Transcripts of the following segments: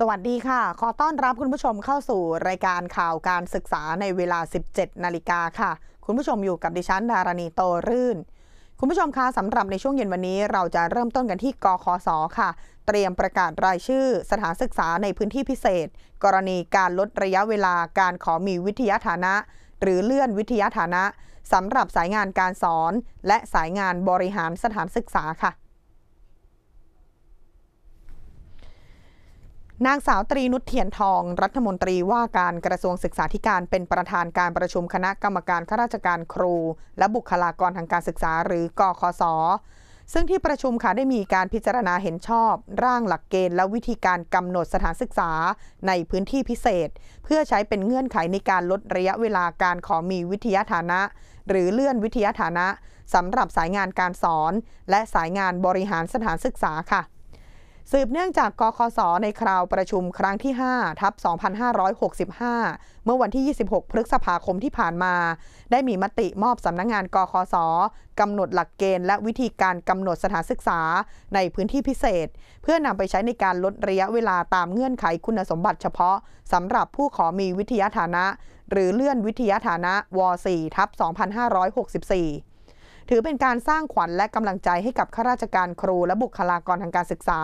สวัสดีค่ะ ขอต้อนรับคุณผู้ชมเข้าสู่รายการข่าวการศึกษาในเวลา 17 นาฬิกาค่ะ คุณผู้ชมอยู่กับดิฉันดารณีโตรื่น คุณผู้ชมคะสำหรับในช่วงเย็นวันนี้เราจะเริ่มต้นกันที่กคศ ค่ะ เตรียมประกาศรายชื่อสถานศึกษาในพื้นที่พิเศษ กรณีการลดระยะเวลาการขอมีวิทยาฐานะ หรือเลื่อนวิทยาฐานะสำหรับสายงานการสอน และสายงานบริหารสถานศึกษาค่ะนางสาวตรีนุชเทียนทอง รัฐมนตรีว่าการกระทรวงศึกษาธิการเป็นประธานการประชุมคณะกรรมการข้าราชการครู และบุคลากรทางการศึกษา หรือกอคสซึ่งที่ประชุมค่ะได้มีการพิจารณาเห็นชอบ ร่างหลักเกณฑ์และวิธีการกำหนดสถานศึกษาในพื้นที่พิเศษ เพื่อใช้เป็นเงื่อนไขในการลดระยะเวลาการขอมีวิทยาฐานะ หรือเลื่อนวิทยาฐานะสำหรับสายงานการสอน และสายงานบริหารสถานศึกษาค่ะสืบเนื่องจากกคสในคราวประชุมครั้งที่ 5ทับ2565 เมื่อวันที่ 26 พฤษภาคมที่ผ่านมา ได้มีมติมอบสำนักงงานกคสกำหนดหลักเกณฑ์และวิธีการกำหนดสถานศึกษาในพื้นที่พิเศษ เพื่อนำไปใช้ในการลดระยะเวลาตามเงื่อนไขคุณสมบัติเฉพาะสำหรับผู้ขอมีวิทยาฐานะ หรือเลื่อนวิทยาฐานะว .4 ทับ2564ถือเป็นการสร้างขวัญและกำลังใจให้กับข้าราชการครูและบุคลากรทางการศึกษา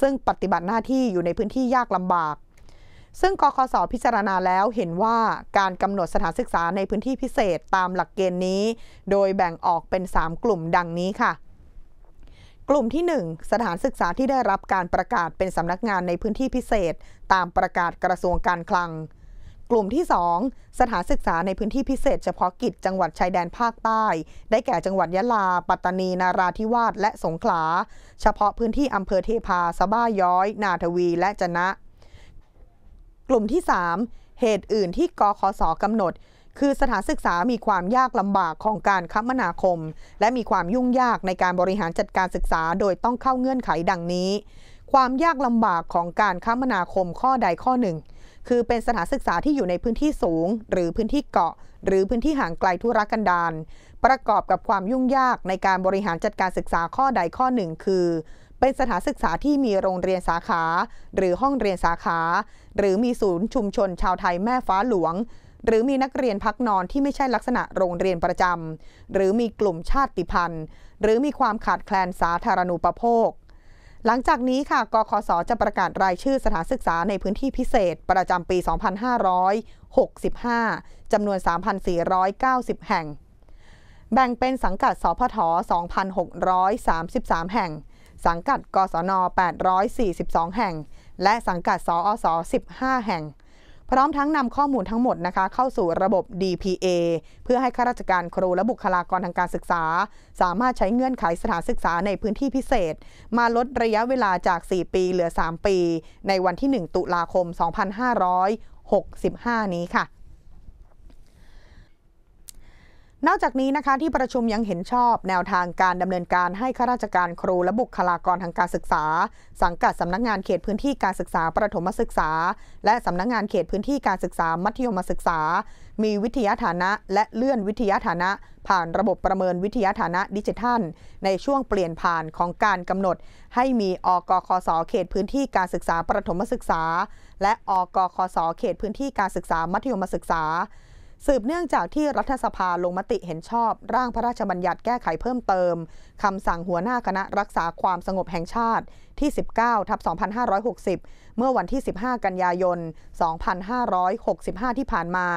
ซึ่งปฏิบัติหน้าที่อยู่ในพื้นที่ยากลำบาก ซึ่งกคสพิจารณาแล้วเห็นว่าการกำหนดสถานศึกษาในพื้นที่พิเศษตามหลักเกณฑ์นี้ โดยแบ่งออกเป็น 3 กลุ่มดังนี้ค่ะ กลุ่มที่ 1 สถานศึกษาที่ได้รับการประกาศเป็นสำนักงานในพื้นที่พิเศษ ตามประกาศกระทรวงการคลังกลุ่มที่ 2 สถานศึกษาในพื้นที่พิเศษเฉพาะกิจจังหวัดชายแดนภาคใต้ ได้แก่ จังหวัดยะลา ปัตตานีนาราธิวาส และสงขลา เฉพาะพื้นที่อำเภอเทพาสบ้าย้อย นาทวีและจนะ กลุ่มที่3เหตุอื่นที่กคสกำหนด คือสถานศึกษามีความยากลำบากของการคมนาคม และมีความยุ่งยากในการบริหารจัดการศึกษา โดยต้องเข้าเงื่อนไขดังนี้ ความยากลำบากของการคมนาคม ข้อใดข้อหนึ่งคือเป็นสถานศึกษาที่อยู่ในพื้นที่สูง หรือพื้นที่เกาะ หรือพื้นที่ห่างไกลธุรกันดารประกอบกับความยุ่งยากในการบริหารจัดการศึกษาข้อใดข้อหนึ่ง คือเป็นสถานศึกษาที่มีโรงเรียนสาขา หรือห้องเรียนสาขา หรือมีศูนย์ชุมชนชาวไทยแม่ฟ้าหลวง หรือมีนักเรียนพักนอนที่ไม่ใช่ลักษณะโรงเรียนประจำหรือมีกลุ่มชาติพันธุ์ หรือมีความขาดแคลนสาธารณูปโภคหลังจากนี้ค่ะ กคส จะประกาศรายชื่อสถานศึกษาในพื้นที่พิเศษประจำปี 2565 จำนวน 3,490 แห่ง แบ่งเป็นสังกัดสพท2,633 แห่ง สังกัดกศน 842 แห่ง และสังกัดสอส15 แห่งพร้อมทั้งนำข้อมูลทั้งหมดนะคะ เข้าสู่ระบบ DPA เพื่อให้ข้าราชการครูและบุคลากรทางการศึกษา สามารถใช้เงื่อนไขสถานศึกษาในพื้นที่พิเศษ มาลดระยะเวลาจาก 4 ปีเหลือ 3 ปี ในวันที่ 1 ตุลาคม 2565 นี้ค่ะนอกจากนี้นะคะที่ประชุมยังเห็นชอบแนวทางการดำเนินการให้ข้าราชการครูและบุคลากรทางการศึกษา สังกัดสำนักงานเขตพื้นที่การศึกษาประถมศึกษา และสำนักงานเขตพื้นที่การศึกษามัธยมศึกษา มีวิทยาฐานะและเลื่อนวิทยาฐานะผ่านระบบประเมินวิทยาฐานะดิจิทัล ในช่วงเปลี่ยนผ่านของการกำหนด ให้มีอกคสเขตพื้นที่การศึกษาประถมศึกษา และอกคสเขตพื้นที่การศึกษามัธยมศึกษาสืบเนื่องจากที่รัฐสภาลงมติเห็นชอบร่างพระราชบัญญัติแก้ไขเพิ่มเติม คำสั่งหัวหน้าคณะรักษาความสงบแห่งชาติที่ 19 ทับ 2560 เมื่อวันที่ 15 กันยายน 2565 ที่ผ่านมา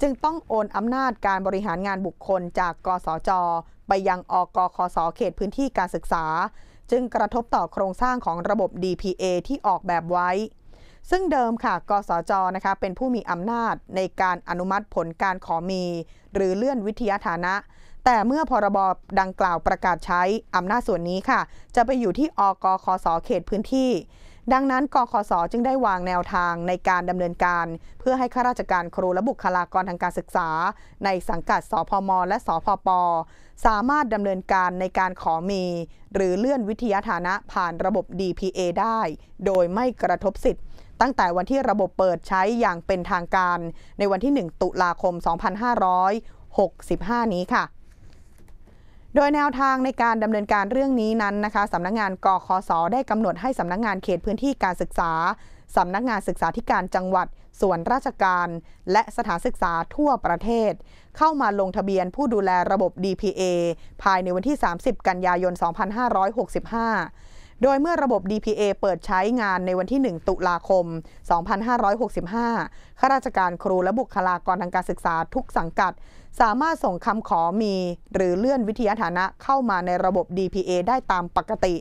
จึงต้องโอนอำนาจการบริหารงานบุคคลจากกสจ ไปยังอกคสเขตพื้นที่การศึกษาจึงกระทบต่อโครงสร้างของระบบ DPA ที่ออกแบบไว้ซึ่งเดิมค่ะกสจนะคะ เป็นผู้มีอำนาจในการอนุมัติผลการขอมี หรือเลื่อนวิทยาฐานะ แต่เมื่อพรบ ดังกล่าวประกาศใช้อำนาจส่วนนี้ค่ะ จะไปอยู่ที่ อกคส เขตพื้นที่ ดังนั้นกคส จึงได้วางแนวทางในการดำเนินการ เพื่อให้ข้าราชการครูและบุคลากรทางการศึกษา ในสังกัด สพม และ สพป สามารถดำเนินการในการขอมี หรือเลื่อนวิทยาฐานะผ่านระบบ DPA ได้ โดยไม่กระทบสิทธิ์ตั้งแต่วันที่ระบบเปิดใช้อย่างเป็นทางการ ในวันที่ 1 ตุลาคม 2565 นี้ค่ะ โดยแนวทางในการดำเนินการเรื่องนี้นั้นนะคะสำนักงงานกคส ได้กำหนดให้สำนักงงานเขตพื้นที่การศึกษา สำนักงงานศึกษาธิการจังหวัดส่วนราชการ และสถานศึกษาทั่วประเทศ เข้ามาลงทะเบียนผู้ดูแลระบบ DPA ภายในวันที่ 30 กันยายน 2565โดยเมื่อระบบ DPA เปิดใช้งานในวันที่ 1 ตุลาคม 2565ข้าราชการครูและบุคลากรทางการศึกษาทุกสังกัด สามารถส่งคำขอมีหรือเลื่อนวิทยาฐานะเข้ามาในระบบ DPA ได้ตามปกติ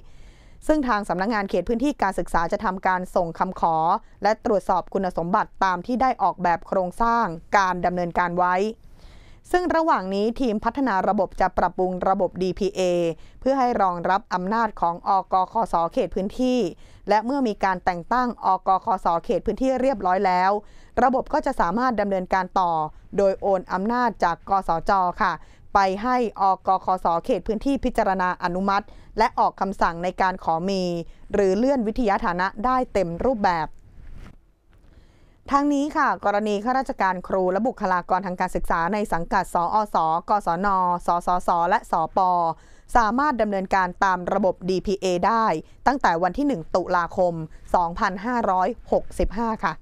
ซึ่งทางสำนักงงานเขตพื้นที่การศึกษาจะทำการส่งคำขอ และตรวจสอบคุณสมบัติตามที่ได้ออกแบบโครงสร้างการดำเนินการไว้ซึ่งระหว่างนี้ทีมพัฒนาระบบจะปรับปรุงระบบ DPA เพื่อให้รองรับอำนาจของ อกคสเขตพื้นที่ และเมื่อมีการแต่งตั้ง อกคสเขตพื้นที่เรียบร้อยแล้ว ระบบก็จะสามารถดำเนินการต่อโดยโอนอำนาจจาก กสจ ค่ะ ไปให้ อกคสเขตพื้นที่พิจารณาอนุมัติ และออกคำสั่งในการขอมี หรือเลื่อนวิทยาฐานะได้เต็มรูปแบบทั้งนี้ค่ะ กรณีข้าราชการครูและบุคลากรทางการศึกษาในสังกัด สอสกศนสสส และสป สามารถดำเนินการตามระบบ DPA ได้ ตั้งแต่วันที่ 1 ตุลาคม 2565 ค่ะ